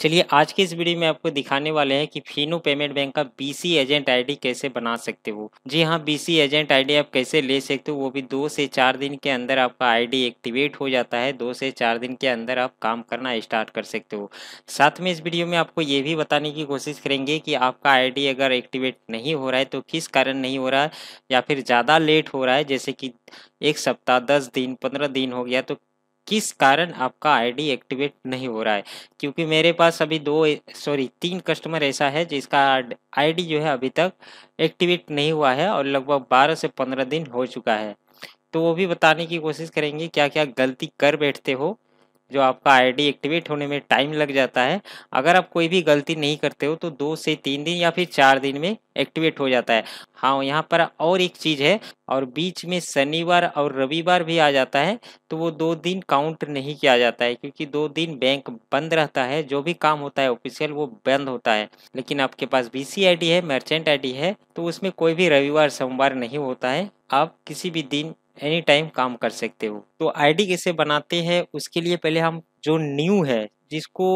चलिए आज के इस वीडियो में आपको दिखाने वाले हैं कि फिनो पेमेंट बैंक का बीसी एजेंट आईडी कैसे बना सकते हो जी हाँ बीसी एजेंट आईडी आप कैसे ले सकते हो वो भी दो से चार दिन के अंदर आपका आईडी एक्टिवेट हो जाता है दो से चार दिन के अंदर आप काम करना स्टार्ट कर सकते हो साथ में इस वीडियो में आपको ये भी बताने की कोशिश करेंगे कि आपका आई अगर एक्टिवेट नहीं हो रहा है तो किस कारण नहीं हो रहा है या फिर ज़्यादा लेट हो रहा है जैसे कि एक सप्ताह दस दिन पंद्रह दिन हो गया तो किस कारण आपका आईडी एक्टिवेट नहीं हो रहा है क्योंकि मेरे पास अभी दो सॉरी तीन कस्टमर ऐसा है जिसका आईडी जो है अभी तक एक्टिवेट नहीं हुआ है और लगभग बारह से पंद्रह दिन हो चुका है तो वो भी बताने की कोशिश करेंगे क्या क्या गलती कर बैठते हो जो आपका आईडी एक्टिवेट होने में टाइम लग जाता है अगर आप कोई भी गलती नहीं करते हो तो दो से तीन दिन या फिर चार दिन में एक्टिवेट हो जाता है हाँ यहाँ पर और एक चीज़ है और बीच में शनिवार और रविवार भी आ जाता है तो वो दो दिन काउंट नहीं किया जाता है क्योंकि दो दिन बैंक बंद रहता है जो भी काम होता है ऑफिशियल वो बंद होता है लेकिन आपके पास बी सी है मर्चेंट आई है तो उसमें कोई भी रविवार सोमवार नहीं होता है आप किसी भी दिन एनी टाइम काम कर सकते हो तो आईडी कैसे बनाते हैं उसके लिए पहले हम जो न्यू है जिसको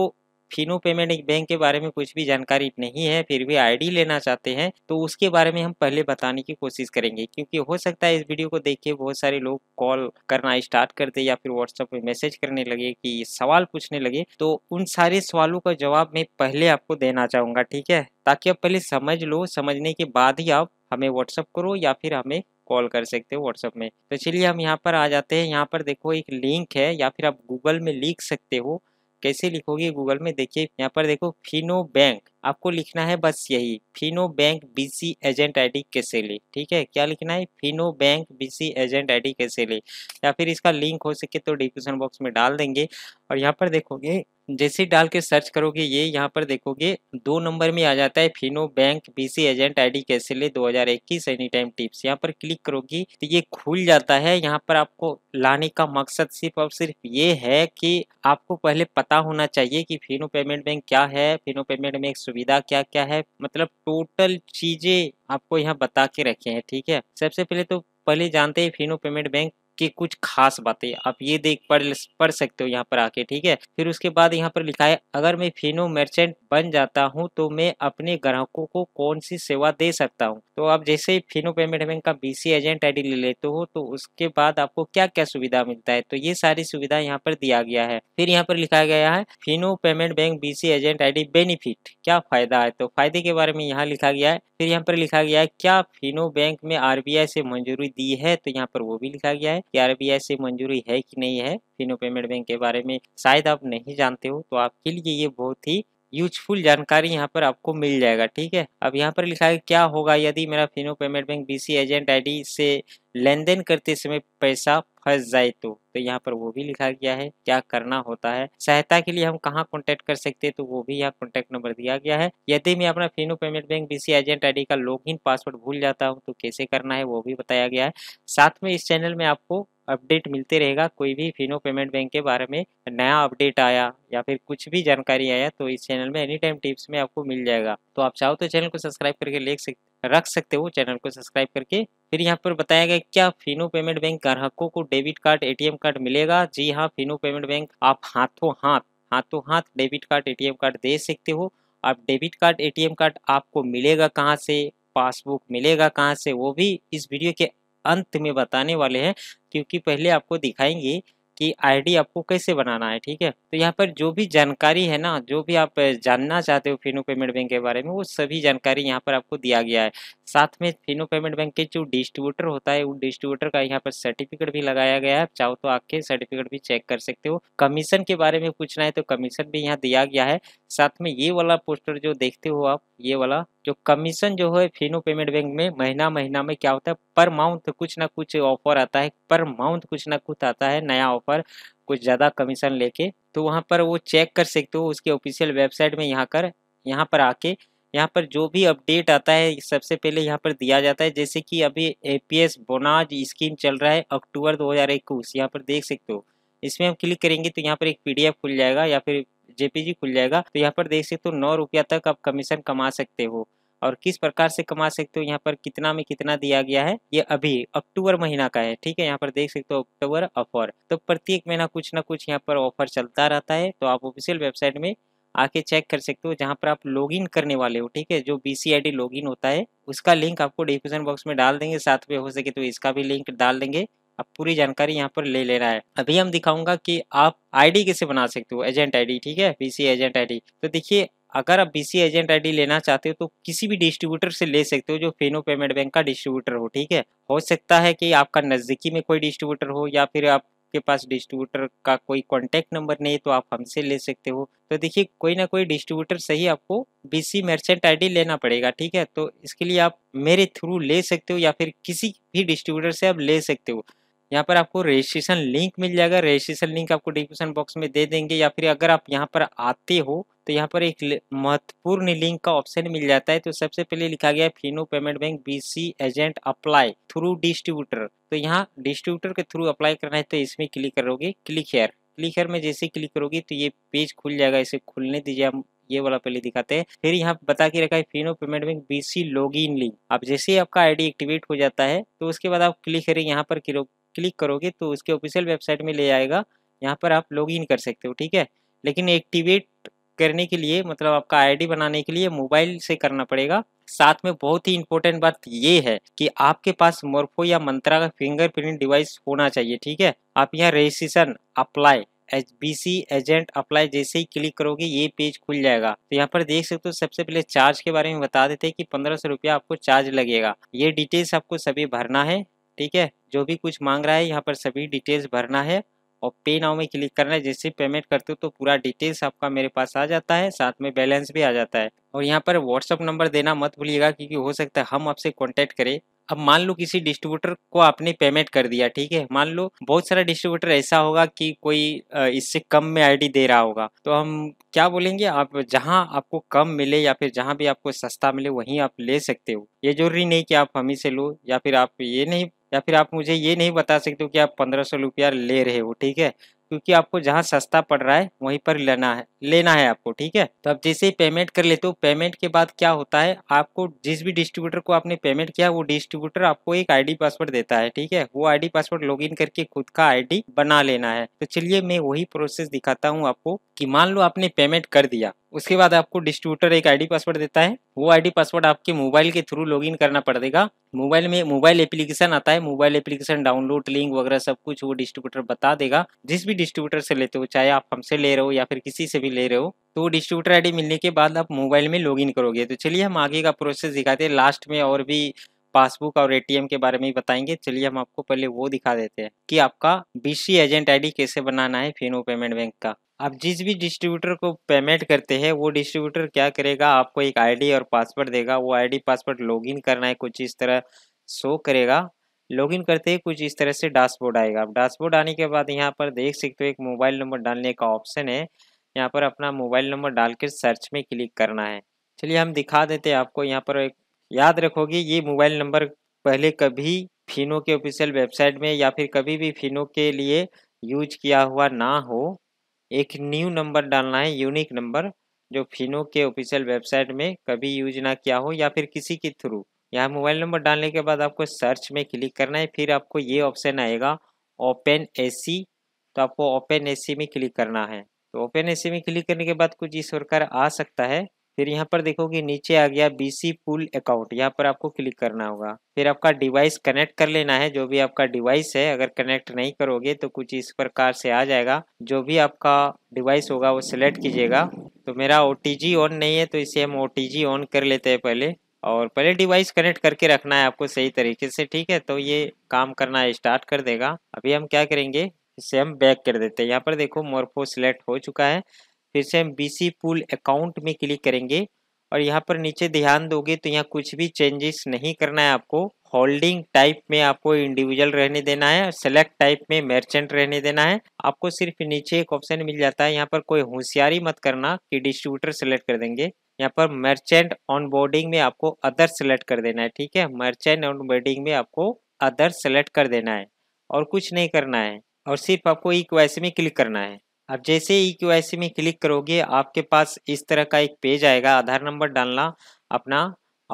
फिनो पेमेंट बैंक के बारे में कुछ भी जानकारी नहीं है फिर भी आईडी लेना चाहते हैं तो उसके बारे में हम पहले बताने की कोशिश करेंगे क्योंकि हो सकता है इस वीडियो को देख के बहुत सारे लोग कॉल करना स्टार्ट कर दे या फिर व्हाट्सएप पे मैसेज करने लगे कि सवाल पूछने लगे तो उन सारे सवालों का जवाब मैं पहले आपको देना चाहूँगा ठीक है ताकि आप पहले समझ लो समझने के बाद ही आप हमें व्हाट्सअप करो या फिर हमें कॉल कर सकते हो व्हाट्सएप में तो चलिए हम यहाँ पर आ जाते हैं यहाँ पर देखो एक लिंक है या फिर आप गूगल में लिख सकते हो कैसे लिखोगे गूगल में देखिए यहाँ पर देखो फिनो बैंक आपको लिखना है बस यही Fino bank BC agent ID कैसे ले ठीक है क्या लिखना है Fino bank BC agent ID कैसे ले या फिर इसका लिंक हो सके तो डिस्क्रिप्शन बॉक्स में डाल देंगे और यहाँ पर देखोगे जैसे डाल के सर्च करोगे ये यहाँ पर देखोगे दो नंबर में आ जाता है Fino bank BC agent ID कैसे ले 2021 एनी टाइम टिप्स यहाँ पर क्लिक करोगी तो ये खुल जाता है यहाँ पर आपको लाने का मकसद सिर्फ और सिर्फ ये है कि आपको पहले पता होना चाहिए कि फिनो पेमेंट बैंक क्या है फिनो पेमेंट बैंक सुविधा क्या क्या है मतलब टोटल चीज़ें आपको यहाँ बता के रखे हैं ठीक है सबसे पहले तो पहले जानते हैं फिनो पेमेंट बैंक के कुछ खास बातें आप ये देख पढ़ पढ़ सकते हो यहाँ पर आके ठीक है फिर उसके बाद यहाँ पर लिखा है अगर मैं फिनो मर्चेंट बन जाता हूँ तो मैं अपने ग्राहकों को कौन सी सेवा दे सकता हूँ तो आप जैसे ही फिनो पेमेंट बैंक का बीसी एजेंट आई ले लेते हो तो उसके बाद आपको क्या क्या सुविधा मिलता है तो ये सारी सुविधा यहाँ पर दिया गया है फिर यहाँ पर लिखा गया है Fino payment bank BC agent ID benefit क्या फायदा है तो फायदे के बारे में यहाँ लिखा गया है फिर यहाँ पर लिखा गया है क्या फिनो बैंक में आरबीआई से मंजूरी दी है तो यहाँ पर वो भी लिखा गया है कि आरबीआई से मंजूरी है कि नहीं है फिनो पेमेंट बैंक के बारे में शायद आप नहीं जानते हो तो आपके लिए ये बहुत ही यूजफुल जानकारी यहाँ पर आपको मिल जाएगा ठीक है अब यहाँ पर लिखा है क्या होगा यदि मेरा Fino payment bank BC agent ID से लेन देन करते समय पैसा फैजैतु तो।, तो यहाँ पर वो भी लिखा गया है क्या करना होता है सहायता के लिए हम कहाँ कॉन्टेक्ट कर सकते हैं तो वो भी यहाँ कॉन्टैक्ट नंबर दिया गया है यदि मैं अपना Fino payment bank BC agent ID का लॉगिन पासवर्ड भूल जाता हूँ तो कैसे करना है वो भी बताया गया है साथ में इस चैनल में आपको अपडेट मिलते रहेगा कोई भी फिनो पेमेंट बैंक के बारे में नया अपडेट आया या फिर कुछ भी जानकारी आया तो इस चैनल में एनी टाइम टिप्स में आपको मिल जाएगा तो आप चाहो तो चैनल को सब्सक्राइब करके ले सकते रख सकते हो चैनल को सब्सक्राइब करके फिर यहाँ पर बताया गया क्या फिनो पेमेंट बैंक ग्राहकों को डेबिट कार्ड एटीएम कार्ड मिलेगा जी हाँ फिनो पेमेंट बैंक आप हाथों हाथ हाथों हाथ डेबिट कार्ड एटीएम कार्ड दे सकते हो आप डेबिट कार्ड एटीएम कार्ड आपको मिलेगा कहाँ से पासबुक मिलेगा कहाँ से वो भी इस वीडियो के अंत में बताने वाले हैं क्योंकि पहले आपको दिखाएंगे कि आईडी आपको कैसे बनाना है ठीक है तो यहाँ पर जो भी जानकारी है ना जो भी आप जानना चाहते हो फिनो पेमेंट बैंक के बारे में वो सभी जानकारी यहाँ पर आपको दिया गया है साथ में फिनो पेमेंट बैंक के जो डिस्ट्रीब्यूटर होता है वो डिस्ट्रीब्यूटर का यहाँ पर सर्टिफिकेट भी लगाया गया है चाहो तो आपके सर्टिफिकेट भी चेक कर सकते हो कमीशन के बारे में पूछना है तो कमीशन भी यहाँ दिया गया है साथ में ये वाला पोस्टर जो देखते हो आप ये वाला जो कमीशन जो है फिनो पेमेंट बैंक में महीना महीना में क्या होता है पर माउंथ कुछ ना कुछ ऑफर आता है पर माउंथ कुछ ना कुछ आता है नया ऑफर कुछ ज़्यादा कमीशन लेके तो वहाँ पर वो चेक कर सकते हो उसके ऑफिशियल वेबसाइट में यहाँ कर यहाँ पर आके यहाँ पर जो भी अपडेट आता है सबसे पहले यहाँ पर दिया जाता है जैसे कि अभी ए पी एस बोनाज स्कीम चल रहा है अक्टूबर 2021 यहाँ पर देख सकते हो इसमें हम क्लिक करेंगे तो यहाँ पर एक पीडीएफ खुल जाएगा या फिर जेपीजी खुल जाएगा तो यहाँ पर देख सकते हो नौ रुपया तक आप कमीशन कमा सकते हो और किस प्रकार से कमा सकते हो यहाँ पर कितना में कितना दिया गया है ये अभी अक्टूबर महीना का है ठीक है यहाँ पर देख सकते हो अक्टूबर ऑफर तो प्रत्येक महीना कुछ ना कुछ यहाँ पर ऑफर चलता रहता है तो आप ऑफिशियल वेबसाइट में आके चेक कर सकते हो जहाँ पर आप लॉगिन करने वाले हो ठीक है जो B C I D login होता है उसका लिंक आपको डिस्क्रिप्शन बॉक्स में डाल देंगे साथ में हो सके तो इसका भी लिंक डाल देंगे आप पूरी जानकारी यहाँ पर ले लेना है अभी हम दिखाऊंगा कि आप आईडी कैसे बना सकते हो एजेंट आईडी ठीक है बीसी एजेंट आई तो देखिए अगर आप बीसी एजेंट आई लेना चाहते हो तो किसी भी डिस्ट्रीब्यूटर से ले सकते हो जो फेनो पेमेंट बैंक का डिस्ट्रीब्यूटर हो ठीक है हो सकता है कि आपका नज़दीकी में कोई डिस्ट्रीब्यूटर हो या फिर आप आपके पास डिस्ट्रीब्यूटर का कोई कॉन्टेक्ट नंबर नहीं तो आप हमसे ले सकते हो तो देखिए कोई ना कोई डिस्ट्रीब्यूटर सही आपको बीसी मर्चेंट आईडी लेना पड़ेगा ठीक है तो इसके लिए आप मेरे थ्रू ले सकते हो या फिर किसी भी डिस्ट्रीब्यूटर से आप ले सकते हो यहाँ पर आपको रजिस्ट्रेशन लिंक मिल जाएगा रजिस्ट्रेशन लिंक आपको डिस्क्रिप्शन बॉक्स में दे देंगे या फिर अगर आप यहाँ पर आते हो तो यहाँ पर एक महत्वपूर्ण लिंक का ऑप्शन मिल जाता है तो सबसे पहले लिखा गया है Fino payment bank BC agent apply through distributor तो यहाँ डिस्ट्रीब्यूटर के थ्रू अप्लाई करना है तो इसमें क्लिक करोगे क्लिक हेयर क्लिकर में जैसे क्लिक करोगी तो ये पेज खुल जाएगा इसे खुलने दीजिए हम ये वाला पहले दिखाते हैं फिर यहाँ बता के रखा है Fino payment bank BC login link आप जैसे ही आपका आईडी एक्टिवेट हो जाता है तो उसके बाद आप क्लिक करें यहाँ पर क्लिक करोगे तो उसके ऑफिशियल वेबसाइट में ले आएगा यहाँ पर आप लॉगिन कर सकते हो ठीक है लेकिन एक्टिवेट करने के लिए मतलब आपका आईडी बनाने के लिए मोबाइल से करना पड़ेगा साथ में बहुत ही इंपॉर्टेंट बात ये है कि आपके पास मोर्फो या मंत्रा का फिंगरप्रिंट डिवाइस होना चाहिए ठीक है आप यहाँ registration apply H B C agent apply जैसे ही क्लिक करोगे ये पेज खुल जाएगा तो यहाँ पर देख सकते हो सबसे पहले चार्ज के बारे में बता देते हैं कि पंद्रह सौ रुपया आपको चार्ज लगेगा ये डिटेल्स आपको सभी भरना है ठीक है जो भी कुछ मांग रहा है यहाँ पर सभी डिटेल्स भरना है और पे नाव में क्लिक करना है जैसे पेमेंट करते हो तो पूरा डिटेल्स आपका मेरे पास आ जाता है साथ में बैलेंस भी आ जाता है और यहाँ पर व्हाट्सअप नंबर देना मत भूलिएगा क्योंकि हो सकता है हम आपसे कॉन्टेक्ट करें अब मान लो किसी डिस्ट्रीब्यूटर को आपने पेमेंट कर दिया ठीक है मान लो बहुत सारा डिस्ट्रीब्यूटर ऐसा होगा कि कोई इससे कम में आईडी दे रहा होगा तो हम क्या बोलेंगे आप जहां आपको कम मिले या फिर जहां भी आपको सस्ता मिले वहीं आप ले सकते हो ये जरूरी नहीं कि आप हमी से लो या फिर आप ये नहीं या फिर आप मुझे ये नहीं बता सकते हो कि आप पंद्रह सौ रुपया ले रहे हो ठीक है क्योंकि आपको जहाँ सस्ता पड़ रहा है वहीं पर लेना है लेना है आपको ठीक है तो आप जैसे ही पेमेंट कर लेते हो पेमेंट के बाद क्या होता है आपको जिस भी डिस्ट्रीब्यूटर को आपने पेमेंट किया वो डिस्ट्रीब्यूटर आपको एक आईडी पासवर्ड देता है ठीक है वो आईडी पासवर्ड लॉगिन करके खुद का आईडी बना लेना है तो चलिए मैं वही प्रोसेस दिखाता हूँ आपको कि मान लो आपने पेमेंट कर दिया उसके बाद आपको डिस्ट्रीब्यूटर एक आईडी पासवर्ड देता है वो आईडी पासवर्ड आपके मोबाइल के थ्रू लॉगिन करना पड़ देगा मोबाइल में मोबाइल एप्लीकेशन आता है मोबाइल एप्लीकेशन डाउनलोड लिंक वगैरह सब कुछ वो डिस्ट्रीब्यूटर बता देगा जिस भी डिस्ट्रीब्यूटर से लेते हो चाहे आप हमसे ले रहे हो या फिर किसी से भी ले रहे हो तो डिस्ट्रीब्यूटर आई मिलने के बाद आप मोबाइल में लॉग करोगे तो चलिए हम आगे का प्रोसेस दिखाते हैं लास्ट में और भी पासबुक और एटीएम के बारे में बताएंगे चलिए हम आपको पहले वो दिखा देते हैं कि आपका बीसी एजेंट आईडी कैसे बनाना है फिनो पेमेंट बैंक का आप जिस भी डिस्ट्रीब्यूटर को पेमेंट करते हैं वो डिस्ट्रीब्यूटर क्या करेगा आपको एक आईडी और पासवर्ड देगा वो आईडी पासवर्ड लॉगिन करना है कुछ इस तरह शो करेगा लॉगिन करते ही कुछ इस तरह से डैशबोर्ड आएगा आप डैशबोर्ड आने के बाद यहाँ पर देख सकते हो एक मोबाइल नंबर डालने का ऑप्शन है यहाँ पर अपना मोबाइल नंबर डाल के सर्च में क्लिक करना है चलिए हम दिखा देते हैं आपको यहाँ पर एक याद रखोगे ये मोबाइल नंबर पहले कभी फिनो के ऑफिशियल वेबसाइट में या फिर कभी भी फिनो के लिए यूज किया हुआ ना हो एक न्यू नंबर डालना है यूनिक नंबर जो फिनो के ऑफिशियल वेबसाइट में कभी यूज ना किया हो या फिर किसी के थ्रू यहाँ मोबाइल नंबर डालने के बाद आपको सर्च में क्लिक करना है फिर आपको ये ऑप्शन आएगा ओपन एसी तो आपको ओपन एसी में क्लिक करना है तो ओपन एसी में क्लिक करने के बाद कुछ इस प्रकार आ सकता है फिर यहाँ पर देखोगे नीचे आ गया बीसी पुल अकाउंट यहाँ पर आपको क्लिक करना होगा फिर आपका डिवाइस कनेक्ट कर लेना है जो भी आपका डिवाइस है अगर कनेक्ट नहीं करोगे तो कुछ इस प्रकार से आ जाएगा जो भी आपका डिवाइस होगा वो सिलेक्ट कीजिएगा तो मेरा ओ ऑन नहीं है तो इसे हम ओ ऑन कर लेते हैं पहले और पहले डिवाइस कनेक्ट करके रखना है आपको सही तरीके से ठीक है तो ये काम करना स्टार्ट कर देगा अभी हम क्या करेंगे इसे हम बैक कर देते हैं यहाँ पर देखो मोरफो सिलेक्ट हो चुका है फिर से हम बीसी पूल अकाउंट में क्लिक करेंगे और यहाँ पर नीचे ध्यान दोगे तो यहाँ कुछ भी चेंजेस नहीं करना है आपको होल्डिंग टाइप में आपको इंडिविजुअल रहने देना है सेलेक्ट टाइप में मर्चेंट रहने देना है आपको सिर्फ नीचे एक ऑप्शन मिल जाता है यहाँ पर कोई होशियारी मत करना कि डिस्ट्रीब्यूटर सेलेक्ट कर देंगे यहाँ पर मर्चेंट ऑनबोर्डिंग में आपको अदर सेलेक्ट कर देना है ठीक है मर्चेंट ऑनबोर्डिंग में आपको अदर सेलेक्ट कर देना है और कुछ नहीं करना है और सिर्फ आपको एक वैसे में क्लिक करना है अब जैसे ही क्यू आई सी में क्लिक करोगे आपके पास इस तरह का एक पेज आएगा आधार नंबर डालना अपना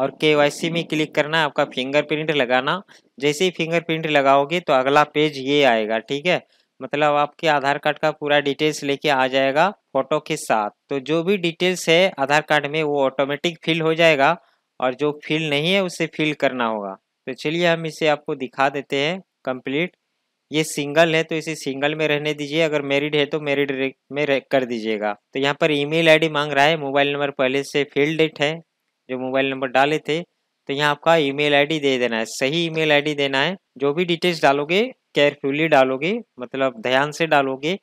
और के वाई सी में क्लिक करना आपका फिंगरप्रिंट लगाना जैसे ही फिंगरप्रिंट लगाओगे तो अगला पेज ये आएगा ठीक है मतलब आपके आधार कार्ड का पूरा डिटेल्स लेके आ जाएगा फोटो के साथ तो जो भी डिटेल्स है आधार कार्ड में वो ऑटोमेटिक फिल हो जाएगा और जो फिल नहीं है उसे फिल करना होगा तो चलिए हम इसे आपको दिखा देते हैं कंप्लीट ये सिंगल है तो इसे सिंगल में रहने दीजिए अगर मैरिड है तो मैरिड में कर दीजिएगा तो यहाँ पर ईमेल आईडी मांग रहा है मोबाइल नंबर पहले से फील्ड डेट है जो मोबाइल नंबर डाले थे तो यहाँ आपका ईमेल आईडी दे देना है सही ईमेल आईडी देना है जो भी डिटेल्स डालोगे केयरफुली डालोगे मतलब ध्यान से डालोगे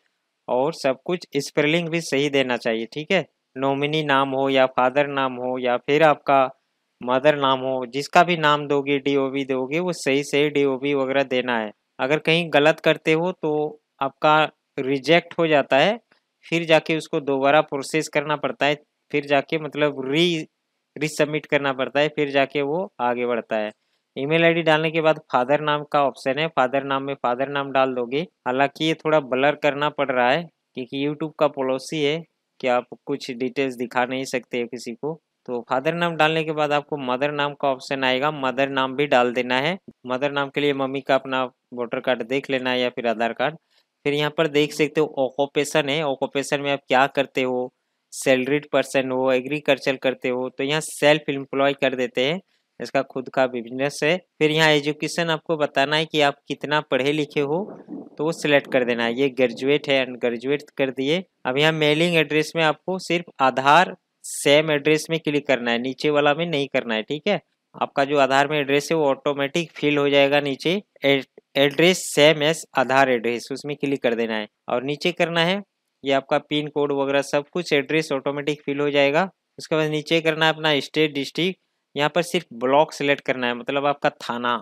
और सब कुछ स्पेलिंग भी सही देना चाहिए ठीक है नॉमिनी नाम हो या फादर नाम हो या फिर आपका मदर नाम हो जिसका भी नाम दोगे डीओबी दोगे वो सही सही डीओबी वगैरह देना है अगर कहीं गलत करते हो तो आपका रिजेक्ट हो जाता है फिर जाके उसको दोबारा प्रोसेस करना पड़ता है फिर जाके मतलब री रिसबमिट करना पड़ता है फिर जाके वो आगे बढ़ता है ईमेल आईडी डालने के बाद फादर नाम का ऑप्शन है फादर नाम में फादर नाम डाल दोगे हालांकि ये थोड़ा ब्लर करना पड़ रहा है क्योंकि यूट्यूब का पॉलिसी है कि आप कुछ डिटेल्स दिखा नहीं सकते किसी को तो फादर नाम डालने के बाद आपको मदर नाम का ऑप्शन आएगा मदर नाम भी डाल देना है मदर नाम के लिए मम्मी का अपना वोटर कार्ड देख लेना है या फिर आधार कार्ड फिर यहाँ पर देख सकते हो ऑक्यूपेशन है ऑक्यूपेशन में आप क्या करते हो सैलरीड पर्सन हो एग्रीकल्चर करते हो तो यहाँ सेल्फ एम्प्लॉय कर देते हैं इसका खुद का बिजनेस है फिर यहाँ एजुकेशन आपको बताना है कि आप कितना पढ़े लिखे हो तो वो सिलेक्ट कर देना है ये ग्रेजुएट है एंड ग्रेजुएट कर दिए अब यहाँ मेलिंग एड्रेस में आपको सिर्फ आधार सेम एड्रेस में क्लिक करना है नीचे वाला में नहीं करना है ठीक है आपका जो आधार में एड्रेस है वो ऑटोमेटिक फिल हो जाएगा नीचे address same as Aadhaar address उसमें क्लिक कर देना है और नीचे करना है ये आपका पिन कोड वगैरह सब कुछ एड्रेस ऑटोमेटिक फिल हो जाएगा उसके बाद नीचे करना है अपना स्टेट डिस्ट्रिक्ट यहाँ पर सिर्फ ब्लॉक सेलेक्ट करना है मतलब आपका थाना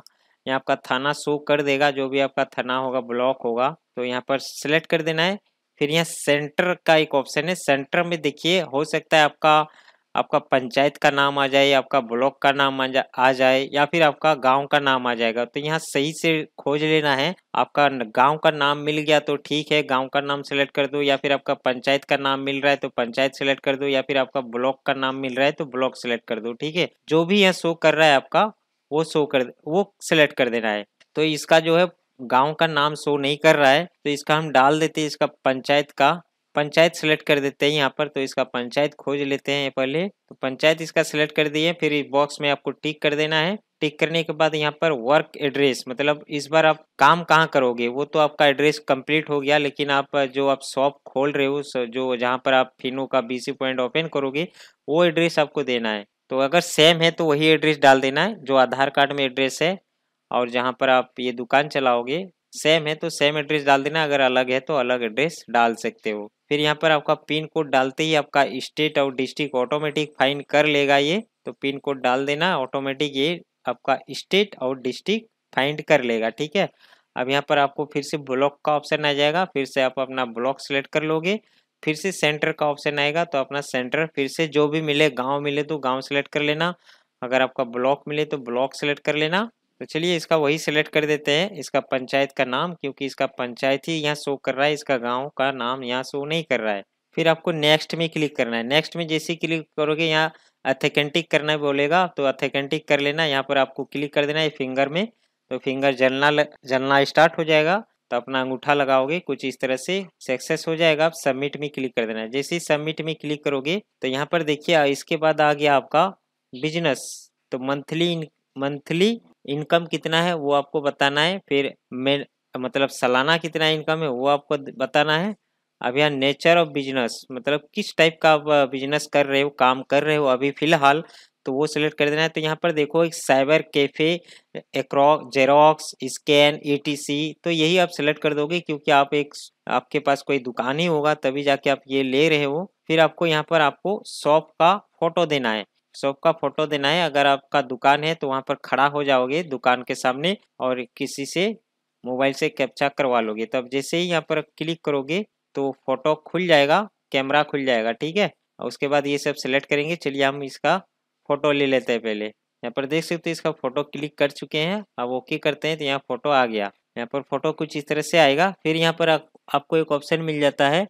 यहाँ आपका थाना शो कर देगा जो भी आपका थाना होगा ब्लॉक होगा तो यहाँ पर सेलेक्ट कर देना है फिर यहाँ सेंटर का एक ऑप्शन है सेंटर में देखिए हो सकता है आपका आपका पंचायत का नाम आ जाए आपका ब्लॉक का नाम आ, जाए या फिर आपका गांव का नाम आ जाएगा तो यहाँ सही से खोज लेना है आपका गांव का नाम मिल गया तो ठीक है गांव का नाम सेलेक्ट कर दो या फिर आपका पंचायत का नाम मिल रहा है तो पंचायत सेलेक्ट कर दो या फिर आपका ब्लॉक का नाम मिल रहा है तो ब्लॉक सेलेक्ट कर दो ठीक है जो भी यहाँ शो कर रहा है आपका वो शो कर वो सिलेक्ट कर देना है तो इसका जो है गाँव का नाम शो नहीं कर रहा है तो इसका हम डाल देते हैं इसका पंचायत का पंचायत सेलेक्ट कर देते हैं यहाँ पर तो इसका पंचायत खोज लेते हैं पहले तो पंचायत इसका सेलेक्ट कर दिए फिर इस बॉक्स में आपको टिक कर देना है टिक करने के बाद यहाँ पर वर्क एड्रेस मतलब इस बार आप काम कहाँ करोगे वो तो आपका एड्रेस कंप्लीट हो गया लेकिन आप जो आप शॉप खोल रहे हो जो जहाँ पर आप फिनो का बीसी पॉइंट ओपन करोगे वो एड्रेस आपको देना है तो अगर सेम है तो वही एड्रेस डाल देना है जो आधार कार्ड में एड्रेस है और जहाँ पर आप ये दुकान चलाओगे सेम है तो सेम एड्रेस डाल देना अगर अलग है तो अलग एड्रेस डाल सकते हो फिर यहाँ पर आपका पिन कोड डालते ही आपका स्टेट और डिस्ट्रिक्ट ऑटोमेटिक फाइंड कर लेगा ये तो पिन कोड डाल देना ऑटोमेटिक ये आपका स्टेट और डिस्ट्रिक्ट फाइंड कर लेगा ठीक है अब यहाँ पर आपको फिर से ब्लॉक का ऑप्शन आ जाएगा फिर से आप अपना ब्लॉक सेलेक्ट कर लोगे फिर से सेंटर का ऑप्शन आएगा तो अपना सेंटर फिर से जो भी मिले गांव मिले तो गांव सेलेक्ट कर लेना अगर आपका ब्लॉक मिले तो ब्लॉक सेलेक्ट कर लेना तो चलिए इसका वही सिलेक्ट कर देते हैं इसका पंचायत का नाम क्योंकि इसका पंचायत ही यहाँ शो कर रहा है इसका गाँव का नाम यहाँ शो नहीं कर रहा है फिर आपको नेक्स्ट में क्लिक करना है नेक्स्ट में जैसे क्लिक करोगे यहाँ अथेकेंटिक करना बोलेगा तो अथेकेंटिक कर लेना यहाँ पर आपको क्लिक कर देना है फिंगर में तो फिंगर जलना जलना स्टार्ट हो जाएगा तो अपना अंगूठा लगाओगे कुछ इस तरह से सक्सेस हो जाएगा आप सबमिट में क्लिक कर देना है जैसे ही सबमिट में क्लिक करोगे तो यहाँ पर देखिए इसके बाद आ गया आपका बिजनेस तो मंथली मंथली इनकम कितना है वो आपको बताना है फिर मेन मतलब सालाना कितना इनकम है वो आपको बताना है अब यहाँ नेचर ऑफ बिजनेस मतलब किस टाइप का आप बिजनेस कर रहे हो काम कर रहे हो अभी फिलहाल तो वो सिलेक्ट कर देना है तो यहाँ पर देखो एक साइबर कैफे एक्रॉक जेरोक्स स्कैन ईटीसी तो यही आप सिलेक्ट कर दोगे क्योंकि आप एक आपके पास कोई दुकान ही होगा तभी जाके आप ये ले रहे हो फिर आपको यहाँ पर आपको शॉप का फोटो देना है शॉप का फोटो देना है अगर आपका दुकान है तो वहाँ पर खड़ा हो जाओगे दुकान के सामने और किसी से मोबाइल से कैप्चा करवा लोगे तब जैसे ही यहाँ पर क्लिक करोगे तो फोटो खुल जाएगा कैमरा खुल जाएगा ठीक है उसके बाद ये सब सेलेक्ट करेंगे चलिए हम इसका फोटो ले लेते हैं पहले यहाँ पर देख सकते हो इसका फोटो क्लिक कर चुके हैं अब ओके करते हैं तो यहाँ फोटो आ गया यहाँ पर फोटो कुछ इस तरह से आएगा फिर यहाँ पर आप, आपको एक ऑप्शन मिल जाता है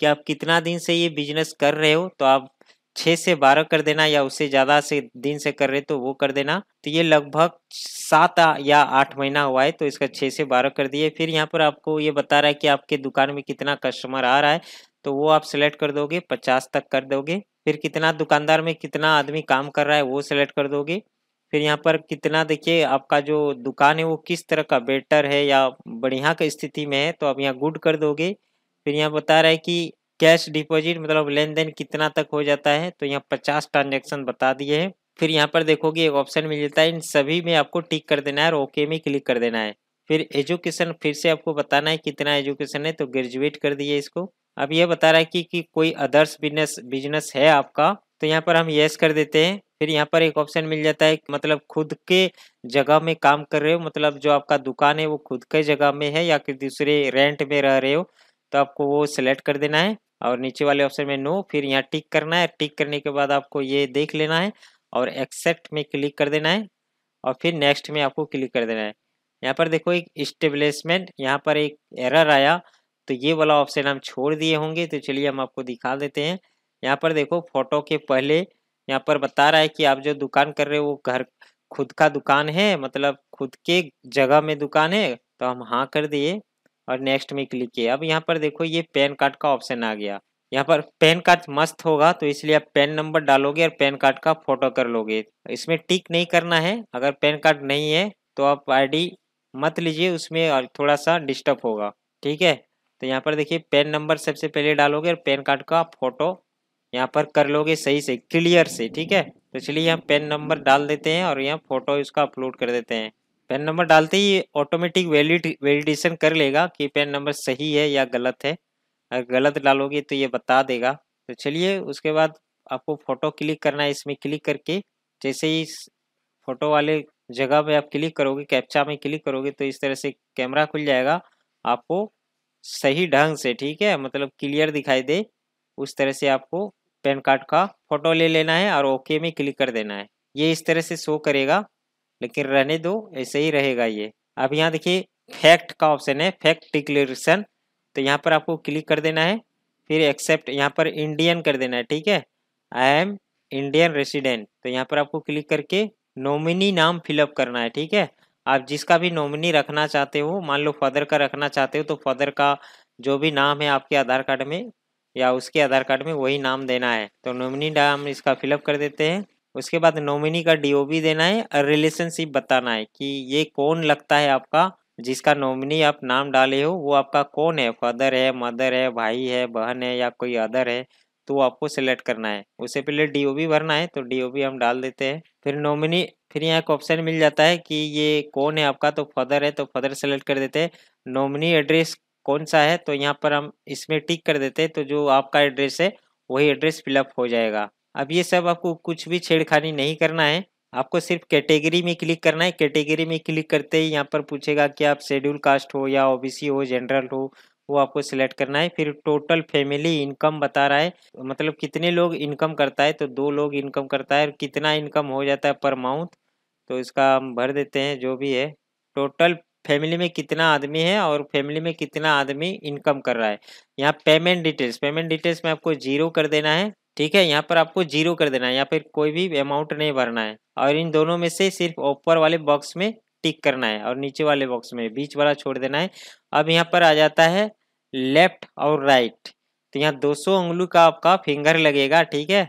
कि आप कितना दिन से ये बिजनेस कर रहे हो तो आप छः से बारह कर देना या उससे ज़्यादा से दिन से कर रहे तो वो कर देना तो ये लगभग सात या आठ महीना हुआ है तो इसका छः से बारह कर दिए फिर यहाँ पर आपको ये बता रहा है कि आपके दुकान में कितना कस्टमर आ रहा है तो वो आप सेलेक्ट कर दोगे पचास तक कर दोगे फिर कितना दुकानदार में कितना आदमी काम कर रहा है वो सेलेक्ट कर दोगे फिर यहाँ पर कितना देखिए आपका जो दुकान है वो किस तरह का बेटर है या बढ़िया की स्थिति में है तो आप यहाँ गुड कर दोगे फिर यहाँ बता रहा है कि कैश डिपॉजिट मतलब लेन देन कितना तक हो जाता है तो यहाँ पचास ट्रांजेक्शन बता दिए हैं फिर यहाँ पर देखोगे एक ऑप्शन मिल जाता है इन सभी में आपको टिक कर देना है और ओके में क्लिक कर देना है फिर एजुकेशन फिर से आपको बताना है कितना एजुकेशन है तो ग्रेजुएट कर दिए इसको अब यह बता रहा है कि, कि कोई अदर्स बिजनेस बिजनेस है आपका तो यहाँ पर हम येस कर देते हैं फिर यहाँ पर एक ऑप्शन मिल जाता है मतलब खुद के जगह में काम कर रहे हो मतलब जो आपका दुकान है वो खुद के जगह में है या फिर दूसरे रेंट में रह रहे हो तो आपको वो सिलेक्ट कर देना है और नीचे वाले ऑप्शन में नो फिर यहाँ टिक करना है टिक करने के बाद आपको ये देख लेना है और एक्सेप्ट में क्लिक कर देना है और फिर नेक्स्ट में आपको क्लिक कर देना है यहाँ पर देखो एक स्टेब्लिशमेंट यहाँ पर एक एरर आया तो ये वाला ऑप्शन हम छोड़ दिए होंगे तो चलिए हम आपको दिखा देते हैं यहाँ पर देखो फोटो के पहले यहाँ पर बता रहा है कि आप जो दुकान कर रहे हो वो घर खुद का दुकान है मतलब खुद के जगह में दुकान है तो हम हाँ कर दिए और नेक्स्ट में क्लिक किया अब यहाँ पर देखो ये पैन कार्ड का ऑप्शन आ गया यहाँ पर पैन कार्ड मस्त होगा तो इसलिए आप पैन नंबर डालोगे और पैन कार्ड का फोटो कर लोगे इसमें टिक नहीं करना है अगर पैन कार्ड नहीं है तो आप आईडी मत लीजिए उसमें और थोड़ा सा डिस्टर्ब होगा ठीक है तो यहाँ पर देखिए पैन नंबर सबसे पहले डालोगे और पैन कार्ड का फोटो यहाँ पर कर लोगे सही से क्लियर से ठीक है तो चलिए यहाँ पेन नंबर डाल देते हैं और यहाँ फोटो इसका अपलोड कर देते हैं पेन नंबर डालते ही ऑटोमेटिक वैलिड वैलिडेशन कर लेगा कि पेन नंबर सही है या गलत है अगर गलत डालोगे तो ये बता देगा तो चलिए उसके बाद आपको फ़ोटो क्लिक करना है इसमें क्लिक करके जैसे ही फ़ोटो वाले जगह पे आप क्लिक करोगे कैप्चा में क्लिक करोगे तो इस तरह से कैमरा खुल जाएगा आपको सही ढंग से ठीक है मतलब क्लियर दिखाई दे उस तरह से आपको पेन कार्ड का फ़ोटो ले लेना है और ओके में क्लिक कर देना है ये इस तरह से शो करेगा लेकिन रहने दो ऐसे ही रहेगा ये अब यहाँ देखिए फैक्ट का ऑप्शन है फैक्ट डिक्लेरेशन तो यहाँ पर आपको क्लिक कर देना है फिर एक्सेप्ट यहाँ पर इंडियन कर देना है ठीक है आई एम इंडियन रेसिडेंट तो यहाँ पर आपको क्लिक करके नॉमिनी नाम फिलअप करना है ठीक है आप जिसका भी नॉमिनी रखना चाहते हो मान लो फादर का रखना चाहते हो तो फादर का जो भी नाम है आपके आधार कार्ड में या उसके आधार कार्ड में वही नाम देना है तो नॉमिनी नाम इसका फिलअप कर देते हैं उसके बाद नॉमिनी का डीओबी देना है और रिलेशनशिप बताना है कि ये कौन लगता है आपका जिसका नॉमिनी आप नाम डाले हो वो आपका कौन है फादर है मदर है भाई है बहन है या कोई अदर है तो आपको सिलेक्ट करना है उससे पहले डीओबी भरना है तो डीओबी हम डाल देते हैं फिर नॉमिनी फिर यहाँ एक ऑप्शन मिल जाता है कि ये कौन है आपका तो फादर है तो फादर सेलेक्ट कर देते हैं नॉमिनी एड्रेस कौन सा है तो यहाँ पर हम इसमें टिक कर देते हैं तो जो आपका एड्रेस है वही एड्रेस फिलअप हो जाएगा अब ये सब आपको कुछ भी छेड़खानी नहीं करना है आपको सिर्फ कैटेगरी में क्लिक करना है कैटेगरी में क्लिक करते ही यहाँ पर पूछेगा कि आप शेड्यूल कास्ट हो या ओबीसी हो जनरल हो वो आपको सिलेक्ट करना है फिर टोटल फैमिली इनकम बता रहा है मतलब कितने लोग इनकम करता है तो दो लोग इनकम करता है कितना इनकम हो जाता है पर माउथ तो इसका हम भर देते हैं जो भी है टोटल फैमिली में कितना आदमी है और फैमिली में कितना आदमी इनकम कर रहा है यहाँ पेमेंट डिटेल्स पेमेंट डिटेल्स में आपको जीरो कर देना है ठीक है यहाँ पर आपको जीरो कर देना है या फिर कोई भी अमाउंट नहीं भरना है और इन दोनों में से सिर्फ ऊपर वाले बॉक्स में टिक करना है और नीचे वाले बॉक्स में बीच वाला छोड़ देना है अब यहाँ पर आ जाता है लेफ्ट और राइट तो यहाँ 200 उंगलू का आपका फिंगर लगेगा ठीक है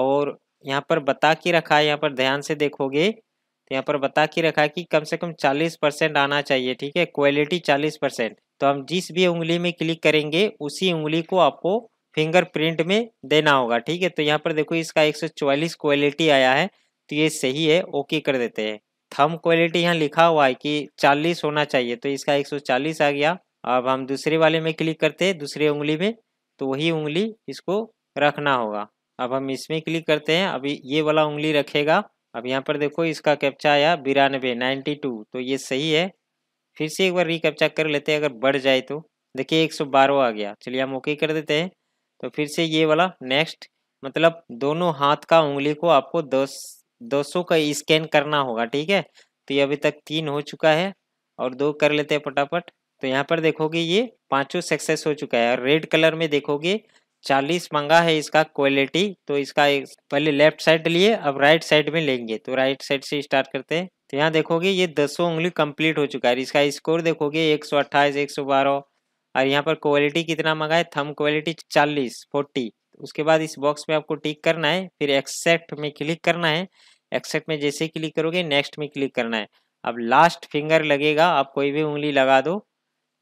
और यहाँ पर बता के रखा है यहाँ पर ध्यान से देखोगे तो यहाँ पर बता के रखा है कि कम से कम 40 परसेंट आना चाहिए ठीक है क्वालिटी 40 परसेंट तो हम जिस भी उंगली में क्लिक करेंगे उसी उंगली को आपको फिंगरप्रिंट में देना होगा ठीक है तो यहाँ पर देखो इसका 144 क्वालिटी आया है तो ये सही है ओके कर देते हैं थम क्वालिटी यहाँ लिखा हुआ है कि 40 होना चाहिए तो इसका 140 आ गया अब हम दूसरे वाले में क्लिक करते हैं दूसरे उंगली में तो वही उंगली इसको रखना होगा अब हम इसमें क्लिक करते हैं अभी ये वाला उंगली रखेगा अब यहाँ पर देखो इसका कैप्चा आया बिरानवे नाइन्टी टू तो ये सही है फिर से एक बार रिकैप्चा कर लेते हैं अगर बढ़ जाए तो देखिए एक सौ बारह आ गया चलिए हम ओके कर देते हैं तो फिर से ये वाला नेक्स्ट मतलब दोनों हाथ का उंगली को आपको दस सौ का स्कैन करना होगा ठीक है तो ये अभी तक तीन हो चुका है और दो कर लेते हैं फटाफट तो यहाँ पर देखोगे ये पांचों सक्सेस हो चुका है और रेड कलर में देखोगे चालीस मंगा है इसका क्वालिटी तो इसका पहले लेफ्ट साइड लिए अब राइट साइड में लेंगे तो राइट साइड से स्टार्ट करते हैं तो यहाँ देखोगे ये दसों उंगली कंप्लीट हो चुका है इसका स्कोर देखोगे एक सौ अट्ठाईस एक सौ बारह और यहाँ पर क्वालिटी कितना मंगाए थम क्वालिटी चालीस फोर्टी उसके बाद इस बॉक्स में आपको टिक करना है फिर एक्सेप्ट में क्लिक करना है एक्सेप्ट में जैसे क्लिक करोगे नेक्स्ट में क्लिक करना है अब लास्ट फिंगर लगेगा आप कोई भी उंगली लगा दो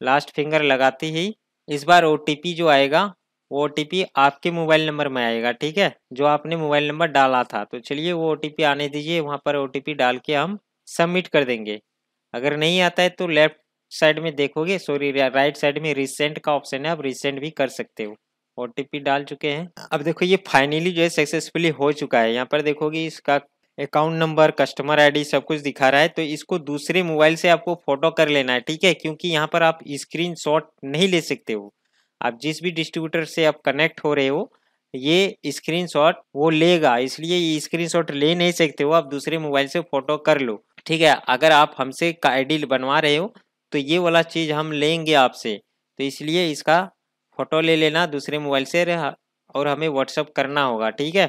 लास्ट फिंगर लगाते ही इस बार ओ जो आएगा वो ओ आपके मोबाइल नंबर में आएगा ठीक है जो आपने मोबाइल नंबर डाला था तो चलिए वो ओ आने दीजिए वहाँ पर ओ डाल के हम सबमिट कर देंगे अगर नहीं आता है तो लेफ्ट साइड में देखोगे सॉरी राइट साइड में रिसेंट का ऑप्शन है आप रिसेंट भी कर सकते हो ओ डाल चुके हैं अब देखो ये फाइनली जो है सक्सेसफुली हो चुका है यहाँ पर देखोगे इसका अकाउंट नंबर कस्टमर आईडी सब कुछ दिखा रहा है तो इसको दूसरे मोबाइल से आपको फोटो कर लेना है ठीक है क्योंकि यहाँ पर आप स्क्रीन शॉट नहीं ले सकते हो आप जिस भी डिस्ट्रीब्यूटर से आप कनेक्ट हो रहे हो ये स्क्रीन शॉट वो लेगा इसलिए ये स्क्रीन शॉट ले नहीं सकते हो आप दूसरे मोबाइल से फोटो कर लो ठीक है अगर आप हमसे आईडी बनवा रहे हो तो ये वाला चीज़ हम लेंगे आपसे तो इसलिए इसका फ़ोटो ले लेना दूसरे मोबाइल से और हमें व्हाट्सअप करना होगा ठीक है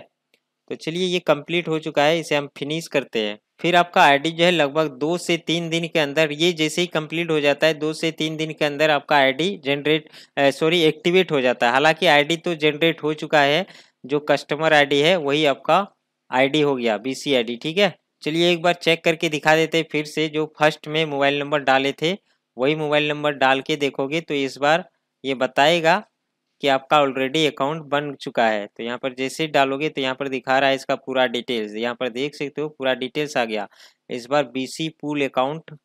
तो चलिए ये कंप्लीट हो चुका है इसे हम फिनिश करते हैं फिर आपका आईडी जो है लगभग दो से तीन दिन के अंदर ये जैसे ही कंप्लीट हो जाता है दो से तीन दिन के अंदर आपका आईडी जनरेट सॉरी एक्टिवेट हो जाता है हालांकि आईडी तो जनरेट हो चुका है जो कस्टमर आईडी है वही आपका आईडी हो गया बी आईडी ठीक है चलिए एक बार चेक करके दिखा देते फिर से जो फर्स्ट में मोबाइल नंबर डाले थे वही मोबाइल नंबर डाल के देखोगे तो इस बार ये बताएगा कि आपका ऑलरेडी अकाउंट बन चुका है तो यहाँ पर जैसे डालोगे तो यहाँ पर दिखा रहा है इसका पूरा डिटेल्स यहाँ पर देख सकते हो पूरा डिटेल्स आ गया इस बार बीसी पूल अकाउंट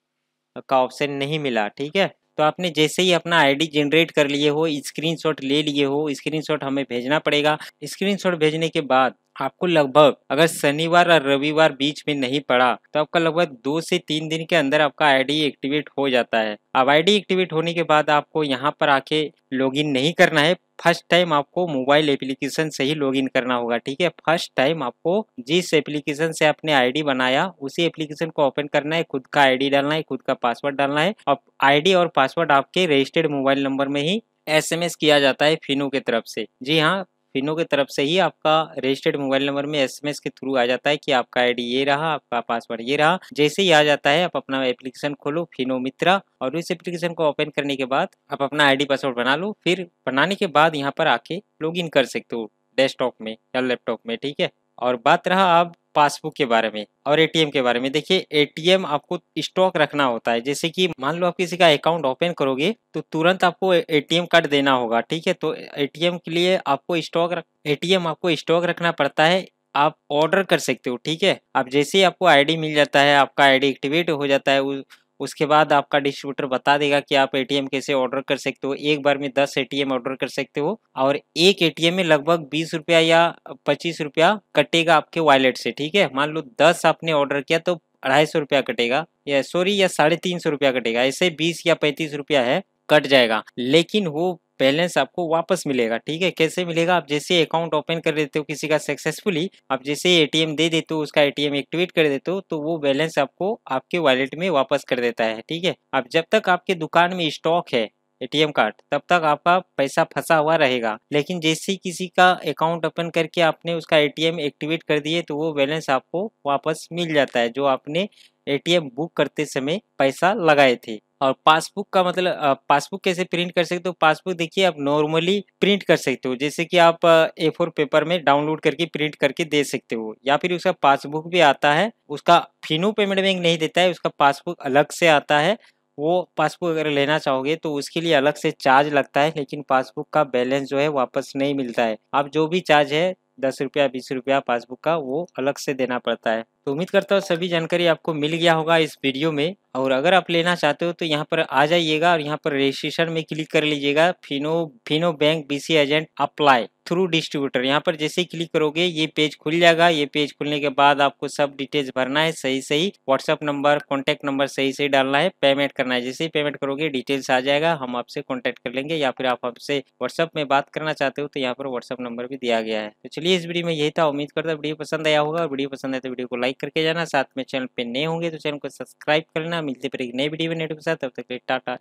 का ऑप्शन नहीं मिला ठीक है तो आपने जैसे ही अपना आईडी जनरेट कर लिए हो स्क्रीनशॉट ले लिए हो स्क्रीनशॉट हमें भेजना पड़ेगा स्क्रीनशॉट भेजने के बाद आपको लगभग अगर शनिवार और रविवार बीच में नहीं पड़ा तो आपका लगभग दो से तीन दिन के अंदर आपका आईडी एक्टिवेट हो जाता है अब आईडी एक्टिवेट होने के बाद आपको यहाँ पर आके लॉगिन नहीं करना है फर्स्ट टाइम आपको मोबाइल एप्लीकेशन से ही लॉगिन करना होगा ठीक है फर्स्ट टाइम आपको जिस एप्लीकेशन से आपने आईडी बनाया उसी एप्लीकेशन को ओपन करना है खुद का आईडी डालना है खुद का पासवर्ड डालना है और आईडी और पासवर्ड आपके रजिस्टर्ड मोबाइल नंबर में ही एसएमएस किया जाता है फिनो के तरफ से जी हाँ फिनो की तरफ से ही आपका रजिस्टर्ड मोबाइल नंबर में एसएमएस के थ्रू आ जाता है कि आपका आईडी ये रहा आपका पासवर्ड ये रहा जैसे ही आ जाता है आप अपना एप्लीकेशन खोलो फिनो मित्रा और इस एप्लीकेशन को ओपन करने के बाद आप अपना आईडी पासवर्ड बना लो फिर बनाने के बाद यहाँ पर आके लॉग कर सकते हो डेस्कटॉप में या लैपटॉप में ठीक है और बात रहा आप पासबुक के बारे में और एटीएम के बारे में देखिए एटीएम आपको स्टॉक रखना होता है जैसे कि मान लो आप किसी का अकाउंट ओपन करोगे तो तुरंत आपको एटीएम कार्ड देना होगा ठीक है तो एटीएम के लिए आपको स्टॉक एटीएम आपको स्टॉक रखना पड़ता है आप ऑर्डर कर सकते हो ठीक है आप जैसे ही आपको आईडी मिल जाता है आपका आईडी एक्टिवेट हो जाता है उसके बाद आपका डिस्ट्रीब्यूटर बता देगा कि आप एटीएम कैसे ऑर्डर कर सकते हो एक बार में दस एटीएम ऑर्डर कर सकते हो और एक एटीएम में लगभग बीस रुपया या पच्चीस रुपया कटेगा आपके वॉलेट से ठीक है मान लो दस आपने ऑर्डर किया तो अढ़ाई सौ रुपया कटेगा या सॉरी या साढ़े तीन सौ रुपया कटेगा ऐसे बीस या पैंतीस रुपया है कट जाएगा लेकिन वो बैलेंस आपको वापस मिलेगा ठीक है कैसे मिलेगा आप जैसे अकाउंट ओपन कर देते हो किसी का सक्सेसफुली आप जैसे एटीएम दे देते हो उसका एटीएम एक्टिवेट कर देते हो तो वो बैलेंस आपको आपके वॉलेट में वापस कर देता है ठीक है अब जब तक आपके दुकान में स्टॉक है एटीएम कार्ड तब तक आपका पैसा फंसा हुआ रहेगा लेकिन जैसे ही किसी का अकाउंट ओपन करके आपने उसका एटीएम एक्टिवेट कर दिए तो वो बैलेंस आपको वापस मिल जाता है जो आपने एटीएम बुक करते समय पैसा लगाए थे और पासबुक का मतलब पासबुक कैसे प्रिंट कर सकते हो पासबुक देखिए आप नॉर्मली प्रिंट कर सकते हो जैसे कि आप ए फोर पेपर में डाउनलोड करके प्रिंट करके दे सकते हो या फिर उसका पासबुक भी आता है उसका फिनो पेमेंट बैंक नहीं देता है उसका पासबुक अलग से आता है वो पासबुक अगर लेना चाहोगे तो उसके लिए अलग से चार्ज लगता है लेकिन पासबुक का बैलेंस जो है वापस नहीं मिलता है आप जो भी चार्ज है दस रुपया बीस रुपया पासबुक का वो अलग से देना पड़ता है तो उम्मीद करता हूँ सभी जानकारी आपको मिल गया होगा इस वीडियो में और अगर आप लेना चाहते हो तो यहाँ पर आ जाइएगा और यहाँ पर रजिस्ट्रेशन में क्लिक कर लीजिएगा Fino Fino bank BC agent apply through distributor यहाँ पर जैसे ही क्लिक करोगे ये पेज खुल जाएगा ये पेज खुलने के बाद आपको सब डिटेल्स भरना है सही सही व्हाट्सअप नंबर कॉन्टैक्ट नंबर सही सही डालना है पेमेंट करना है जैसे ही पेमेंट करोगे डिटेल्स आ जाएगा हम आपसे कॉन्टेक्ट कर लेंगे या फिर आप आपसे व्हाट्सअप में बात करना चाहते हो तो यहाँ पर व्हाट्सअप नंबर भी दिया गया है तो चलिए इस वीडियो में यही था उम्मीद करता वीडियो पसंद आया होगा और वीडियो पसंद आया तो वीडियो को लाइक लाइक करके जाना साथ में चैनल पे नए होंगे तो चैनल को सब्सक्राइब कर लेना मिलते पर एक नए वीडियो में नेटवर्क के साथ तब तक टाटा